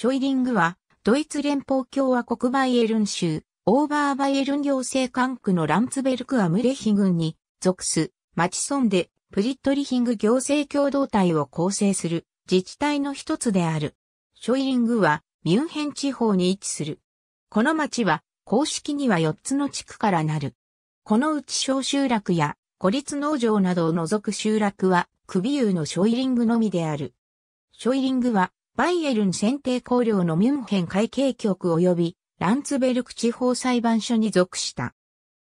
ショイリングは、ドイツ連邦共和国バイエルン州、オーバーバイエルン行政管区のランツベルクアムレヒ郡に属す、マチソンで、プリットリヒング行政共同体を構成する自治体の一つである。ショイリングはミュンヘン地方に位置する。この町は公式には4つの地区からなる。このうち小集落や孤立農場などを除く集落はクビユーのショイリングのみである。ショイリングはバイエルン選定公領のミュンヘン会計局及びランツベルク地方裁判所に属した。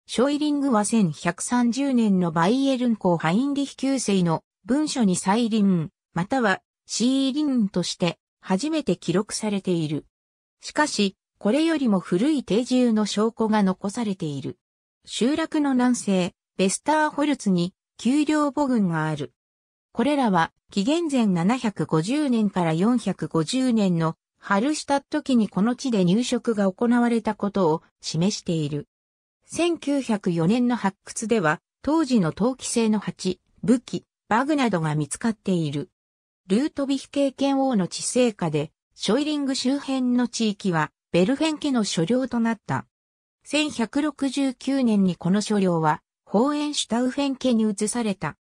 ショイリングは1130年のバイエルン公ハインリヒ旧世の文書にサイリン、またはシーリンとして初めて記録されている。しかし、これよりも古い定住の証拠が残されている。集落の南西、ベスターホルツに丘陵母群がある。これらは紀元前750年から450年のハルシュタット期にこの地で入植が行われたことを示している。1904年の発掘では、当時の陶器製の鉢、武器、バグなどが見つかっている。ルートビヒ経験王の地政下で、ショイリング周辺の地域は、ベルフェン家の所領となった。1169年にこの所領は、ホーエンシュタウフェン家に移された。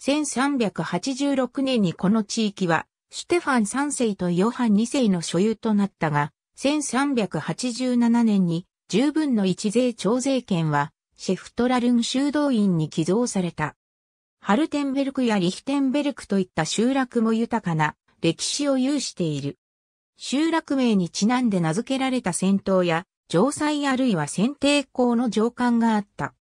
1386年にこの地域は、シュテファン3世とヨハン2世の所有となったが、1387年に十分の一税徴税権は、シェフトラルン修道院に寄贈された。ハルテンベルクやリヒテンベルクといった集落も豊かな歴史を有している。集落名にちなんで名付けられた戦闘や、城塞あるいは選定校の上官があった。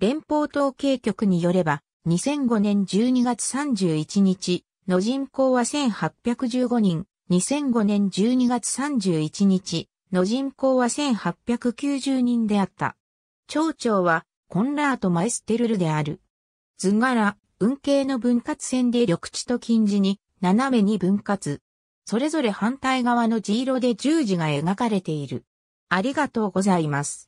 連邦統計局によれば、2005年12月31日の人口は1815人、2005年12月31日の人口は1890人であった。町長はコンラート・マエステルルである。図柄、運慶の分割線で緑地と近似に斜めに分割。それぞれ反対側の地色で十字が描かれている。ありがとうございます。